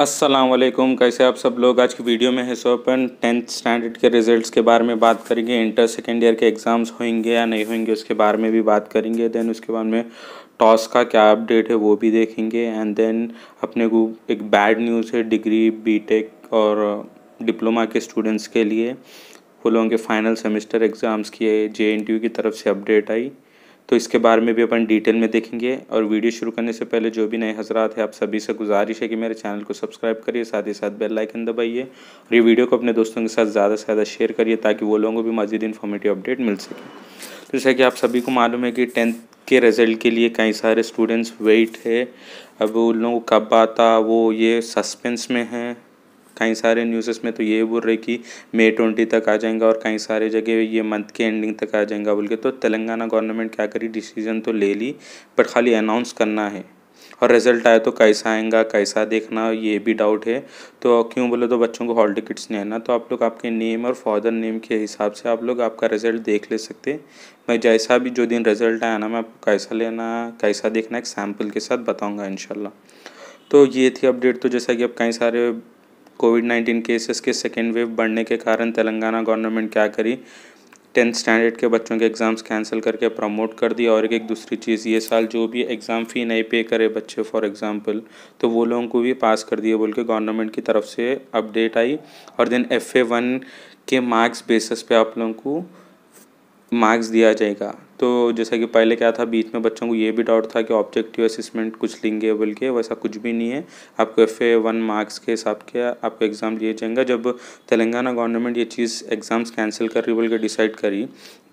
असलम कैसे आप सब लोग आज की वीडियो में है सो अपन टेंथ स्टैंडर्ड के रिजल्ट्स के बारे में बात करेंगे इंटर सेकेंड ईयर के एग्ज़ाम्स होंगे या नहीं होंगे उसके बारे में भी बात करेंगे देन उसके बाद में टॉस का क्या अपडेट है वो भी देखेंगे एंड देन अपने को एक बैड न्यूज़ है डिग्री बी और डिप्लोमा के स्टूडेंट्स के लिए वो लोगों के फाइनल सेमेस्टर एग्ज़ाम्स की जे की तरफ से अपडेट आई तो इसके बारे में भी अपन डिटेल में देखेंगे और वीडियो शुरू करने से पहले जो भी नए हजरात हैं आप सभी से गुजारिश है कि मेरे चैनल को सब्सक्राइब करिए साथ ही साथ बेल आइकन दबाइए और ये वीडियो को अपने दोस्तों के साथ ज़्यादा से ज़्यादा शेयर करिए ताकि वो लोगों को भी मजीद इन्फॉर्मेटिव अपडेट मिल सके तो जैसा कि आप सभी को मालूम है कि टेंथ के रिज़ल्ट के लिए कई सारे स्टूडेंट्स वेट है अब उन लोगों कब आता वो ये सस्पेंस में हैं कई सारे न्यूज़ेस में तो ये बोल रहे कि मई ट्वेंटी तक आ जाएगा और कई सारे जगह ये मंथ के एंडिंग तक आ जाएगा बोल के तो तेलंगाना गवर्नमेंट क्या करी डिसीजन तो ले ली बट खाली अनाउंस करना है और रिजल्ट आया तो कैसा आएगा कैसा देखना ये भी डाउट है तो क्यों बोले तो बच्चों को हॉल टिकट्स नहीं आना तो आप लोग आपके नेम और फादर नेम के हिसाब से आप लोग आपका रिजल्ट देख ले सकते मैं जैसा भी जो दिन रिजल्ट आया ना मैं आपको कैसा लेना कैसा देखना एक सैम्पल के साथ बताऊँगा इन तो ये थी अपडेट तो जैसा कि आप कई सारे कोविड नाइन्टीन केसेस के सेकेंड वेव बढ़ने के कारण तेलंगाना गवर्नमेंट क्या करी टेंथ स्टैंडर्ड के बच्चों के एग्ज़ाम्स कैंसिल करके प्रमोट कर दिया और एक एक दूसरी चीज़ ये साल जो भी एग्ज़ाम फ़ी नहीं पे करे बच्चे फॉर एग्ज़ाम्पल तो वो लोगों को भी पास कर दिए बोल के गवर्नमेंट की तरफ से अपडेट आई और देन एफ ए वन के मार्क्स बेसिस पे आप लोगों को मार्क्स दिया जाएगा तो जैसा कि पहले क्या था बीच में बच्चों को ये भी डाउट था कि ऑब्जेक्टिव असेसमेंट कुछ लेंगे बोल के वैसा कुछ भी नहीं है आपको एफ ए वन मार्क्स के हिसाब के आपको एग्ज़ाम लिए जाएंगे जब तेलंगाना गवर्नमेंट ये चीज़ एग्ज़ाम्स कैंसिल कर रही बोल के डिसाइड करी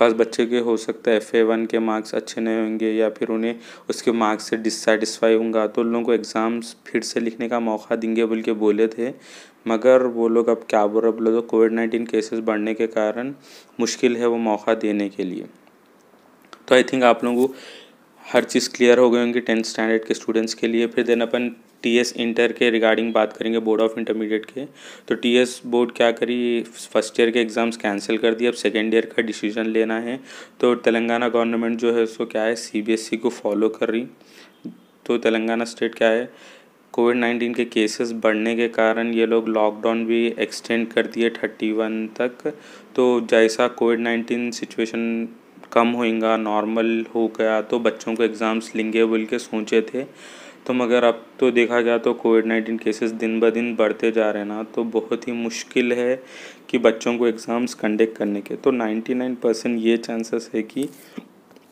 बस बच्चे के हो सकता है एफ ए वन के मार्क्स अच्छे नहीं होंगे या फिर उन्हें उसके मार्क्स से डिससेटिस्फाई होंगे तो उन लोगों को एग्ज़ाम्स फिर से लिखने का मौका देंगे बोल के बोले थे मगर वो लोग अब क्या बोल रहे बोले तो कोविड नाइन्टीन केसेस बढ़ने के कारण मुश्किल है वो मौका देने के लिए तो आई थिंक आप लोगों को हर चीज़ क्लियर हो गई होंगी टेंथ स्टैंडर्ड के स्टूडेंट्स के लिए फिर देन अपन टी एस इंटर के रिगार्डिंग बात करेंगे बोर्ड ऑफ इंटरमीडिएट के तो टी एस बोर्ड क्या करी फर्स्ट ईयर के एग्ज़ाम्स कैंसिल कर दिए अब सेकेंड ईयर का डिसीजन लेना है तो तेलंगाना गवर्नमेंट जो है उसको क्या है सी बी एस ई को फॉलो कर रही तो तेलंगाना स्टेट क्या है कोविड नाइन्टीन के केसेस बढ़ने के कारण ये लोग लॉकडाउन भी एक्सटेंड कर दिए थर्टी वन तक तो जैसा कोविड नाइन्टीन सिचुएशन कम होएगा नॉर्मल हो गया तो बच्चों को एग्ज़ाम्स लेंगे बोल के सोचे थे तो मगर अब तो देखा गया तो कोविड नाइन्टीन केसेस दिन ब दिन बढ़ते जा रहे हैं ना तो बहुत ही मुश्किल है कि बच्चों को एग्ज़ाम्स कंडक्ट करने के तो नाइन्टी नाइन परसेंट ये चांसेस है कि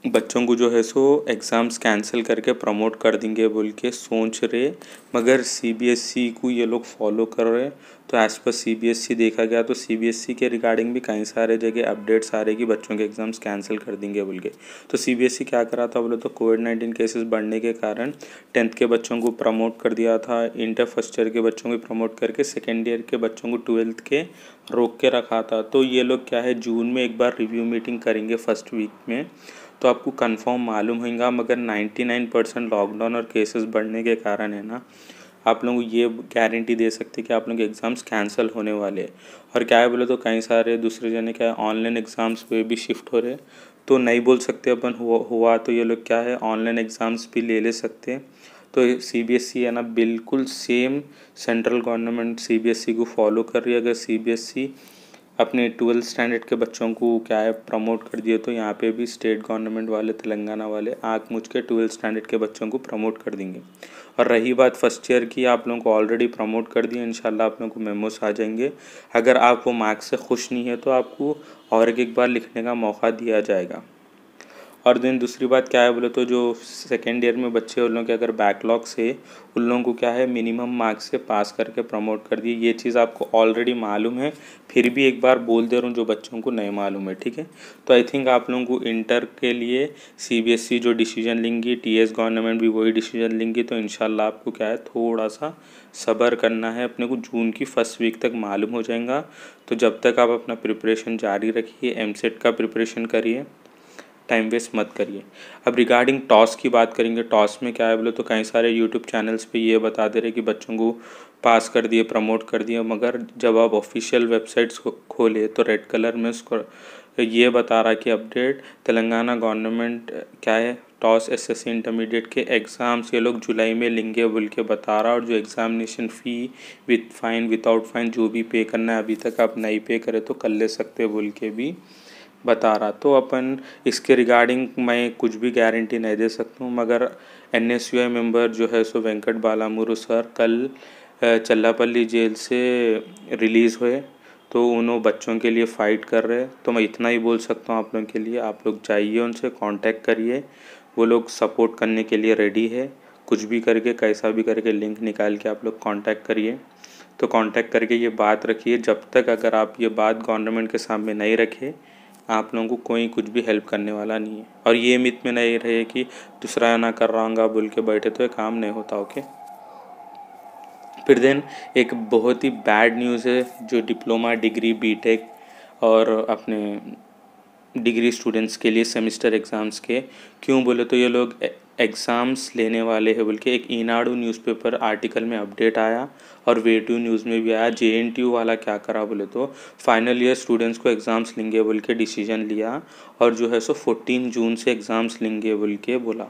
बच्चों को जो है सो एग्ज़ाम्स कैंसिल करके प्रमोट कर देंगे बोल के सोच रहे मगर सीबीएसई e को ये लोग फॉलो कर रहे तो एज़ पर सीबीएसई देखा गया तो सीबीएसई e के रिगार्डिंग भी कई सारे जगह अपडेट्स आ रहे कि बच्चों के एग्ज़ाम्स कैंसिल कर देंगे बोल के तो सीबीएसई e क्या करा था बोले तो कोविड नाइन्टीन केसेस बढ़ने के कारण टेंथ के बच्चों को प्रमोट कर दिया था इंटर फर्स्ट ईयर के बच्चों को प्रमोट करके सेकेंड ईयर के बच्चों को ट्वेल्थ के रोक के रखा था तो ये लोग क्या है जून में एक बार रिव्यू मीटिंग करेंगे फर्स्ट वीक में तो आपको कंफर्म मालूम होगा मगर 99 परसेंट लॉकडाउन और केसेस बढ़ने के कारण है ना आप लोगों को ये गारंटी दे सकते कि आप लोग एग्ज़ाम्स कैंसिल होने वाले हैं और क्या है बोले तो कई सारे दूसरे जने क्या ऑनलाइन एग्ज़ाम्स पे भी शिफ्ट हो रहे तो नहीं बोल सकते अपन हुआ हुआ तो ये लोग क्या है ऑनलाइन एग्ज़ाम्स भी ले ले सकते हैं तो सी बी एस ई है ना बिल्कुल same central government C B S E को फॉलो कर रही है अगर सी बी एस ई अपने ट्वेल्थ स्टैंडर्ड के बच्चों को क्या है प्रमोट कर दिए तो यहाँ पे भी स्टेट गवर्नमेंट वाले तेलंगाना वाले आँख मुझ के ट्वेल्थ स्टैंडर्ड के बच्चों को प्रमोट कर देंगे और रही बात फर्स्ट ईयर की आप लोगों को ऑलरेडी प्रमोट कर दिए इन आप लोगों को मेमोस आ जाएंगे अगर आप वो मार्क्स से खुश नहीं है तो आपको और एक बार लिखने का मौका दिया जाएगा और देन दूसरी बात क्या है बोले तो जो सेकेंड ईयर में बच्चे उन लोगों के अगर बैकलॉग्स है उन लोगों को क्या है मिनिमम मार्क्स से पास करके प्रमोट कर दिए ये चीज़ आपको ऑलरेडी मालूम है फिर भी एक बार बोल दे रहा हूँ जो बच्चों को नहीं मालूम है ठीक है तो आई थिंक आप लोगों को इंटर के लिए सी e जो डिसीजन लेंगी टी गवर्नमेंट भी वही डिसीजन लेंगी तो इन आपको क्या है थोड़ा सा सब्र करना है अपने को जून की फर्स्ट वीक तक मालूम हो जाएगा तो जब तक आप अपना प्रिपरेशन जारी रखिए एम का प्रिपरेशन करिए टाइम वेस्ट मत करिए अब रिगार्डिंग टॉस की बात करेंगे टॉस में क्या है बोले तो कई सारे यूट्यूब चैनल्स पे ये बता दे रहे कि बच्चों को पास कर दिए प्रमोट कर दिए मगर जब आप ऑफिशियल वेबसाइट्स को खोले तो रेड कलर में उसको ये बता रहा कि अपडेट तेलंगाना गवर्नमेंट क्या है टॉस एस एस इंटरमीडिएट के एग्ज़ाम्स ये लोग जुलाई में लेंगे बोल के बता रहा और जो examination fee with fine without fine जो भी पे करना है अभी तक आप नहीं पे करें तो कर ले सकते बोल के भी बता रहा तो अपन इसके रिगार्डिंग मैं कुछ भी गारंटी नहीं दे सकता हूँ मगर N S U I member जो है सो वेंकट बालामुरु सर कल चल्लापल्ली जेल से रिलीज़ हुए तो उन्होंने बच्चों के लिए फ़ाइट कर रहे तो मैं इतना ही बोल सकता हूँ आप लोगों के लिए आप लोग जाइए उनसे कांटेक्ट करिए वो लोग सपोर्ट करने के लिए रेडी है कुछ भी करके कैसा भी करके लिंक निकाल के आप लोग कांटेक्ट करिए तो कांटेक्ट करके ये बात रखिए जब तक अगर आप ये बात गवर्नमेंट के सामने नहीं रखे आप लोगों को कोई कुछ भी हेल्प करने वाला नहीं है और ये मित में नहीं रहे कि दूसरा ना कर रहा बोल के बैठे तो ये काम नहीं होता ओके फिर देन एक बहुत ही बैड न्यूज़ है जो डिप्लोमा डिग्री बीटेक और अपने डिग्री स्टूडेंट्स के लिए सेमिस्टर एग्ज़ाम्स के क्यों बोले तो ये लोग एग्ज़ाम्स लेने वाले हैं बल्कि एक ईनाडू न्यूज़पेपर आर्टिकल में अपडेट आया और वे टू न्यूज़ में भी आया जे एन टी यू वाला क्या करा बोले तो फाइनल ईयर स्टूडेंट्स को एग्ज़ाम्स लेंगे बोल के डिसीजन लिया और जो है सो फोर्टीन जून से एग्ज़ाम्स लेंगे बोल के बोला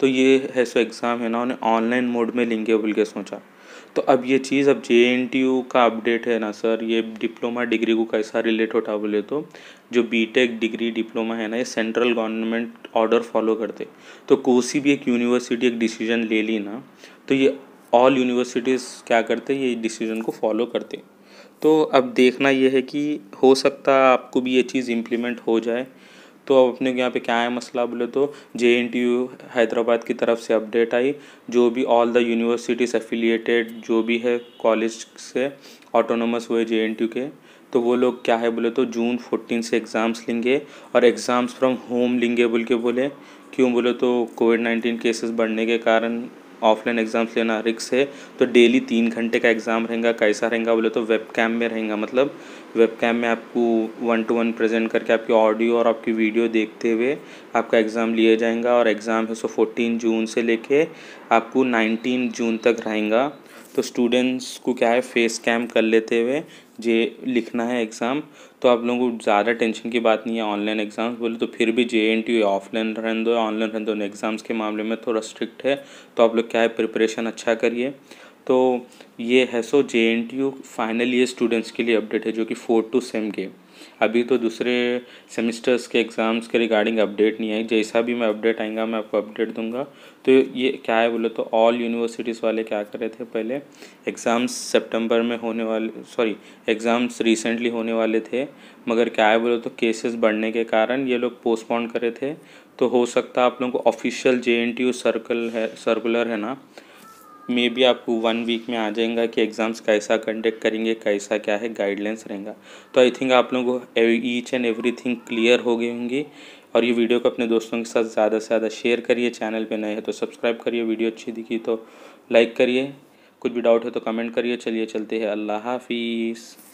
तो ये है सो एग्ज़ाम है ना उन्हें ऑनलाइन मोड में लेंगे बोल के सोचा तो अब ये चीज़ अब जे का अपडेट है ना सर ये डिप्लोमा डिग्री को कैसा रिलेट होता बोले तो जो बीटेक डिग्री डिप्लोमा है ना ये सेंट्रल गवर्नमेंट ऑर्डर फॉलो करते तो कोसी भी एक यूनिवर्सिटी एक डिसीजन ले ली ना तो ये ऑल यूनिवर्सिटीज़ क्या करते ये डिसीजन को फॉलो करते तो अब देखना ये है कि हो सकता आपको भी ये चीज़ इम्प्लीमेंट हो जाए तो अब अपने यहाँ पे क्या है मसला बोले तो J N T U Hyderabad की तरफ से अपडेट आई जो भी ऑल द यूनिवर्सिटीज़ एफिलिएटेड जो भी है कॉलेज से ऑटोनोमस हुए जे एन टी के तो वो लोग क्या है बोले तो जून फोर्टीन से एग्ज़ाम्स लेंगे और एग्ज़ाम्स फ्रॉम होम लेंगे बोल के बोले क्यों बोले तो कोविड नाइन्टीन केसेस बढ़ने के कारण ऑफलाइन एग्ज़ाम्स लेना रिक्स है तो डेली तीन घंटे का एग्ज़ाम रहेगा कैसा रहेगा बोले तो वेब कैम में रहेगा मतलब वेब कैम में आपको वन टू वन प्रेजेंट करके आपकी ऑडियो और आपकी वीडियो देखते हुए आपका एग्ज़ाम लिया जाएगा और एग्ज़ाम है सो फोर्टीन जून से लेके आपको नाइनटीन जून तक रहेगा तो स्टूडेंट्स को क्या है फेस कैम कर लेते हुए जे लिखना है एग्ज़ाम तो आप लोगों को ज़्यादा टेंशन की बात नहीं है ऑनलाइन एग्ज़ाम्स बोले तो फिर भी जे एन टी ऑफलाइन रहने दो ऑनलाइन रहने दो एग्ज़ाम्स के मामले में थोड़ा स्ट्रिक्ट है तो आप लोग क्या है प्रिपरेशन अच्छा करिए तो ये है so J N T U final ये स्टूडेंट्स के लिए अपडेट है जो कि फोर्थ टू सेम के अभी तो दूसरे सेमिस्टर्स के एग्ज़ाम्स के रिगार्डिंग अपडेट नहीं आई जैसा भी मैं अपडेट आएगा मैं आपको अपडेट दूंगा तो ये क्या है बोले तो ऑल यूनिवर्सिटीज़ वाले क्या कर रहे थे पहले एग्ज़ाम्स सेप्टेम्बर में होने वाले सॉरी एग्ज़ाम्स रिसेंटली होने वाले थे मगर क्या है बोले तो केसेस बढ़ने के कारण ये लोग पोस्टपोन करे थे तो हो सकता है आप लोगों को ऑफिशियल जे सर्कल है सर्कुलर है ना मे भी आपको वन वीक में आ जाएगा कि एग्ज़ाम्स कैसा कंडक्ट करेंगे कैसा क्या है गाइडलाइंस रहेगा तो आई थिंक आप लोगों को each and everything clear हो गई होंगी और ये वीडियो को अपने दोस्तों के साथ ज़्यादा से ज़्यादा शेयर करिए चैनल पे नए हैं तो सब्सक्राइब करिए वीडियो अच्छी दिखी तो लाइक करिए कुछ भी डाउट है तो कमेंट करिए चलिए चलते हैं अल्लाह हाफिज़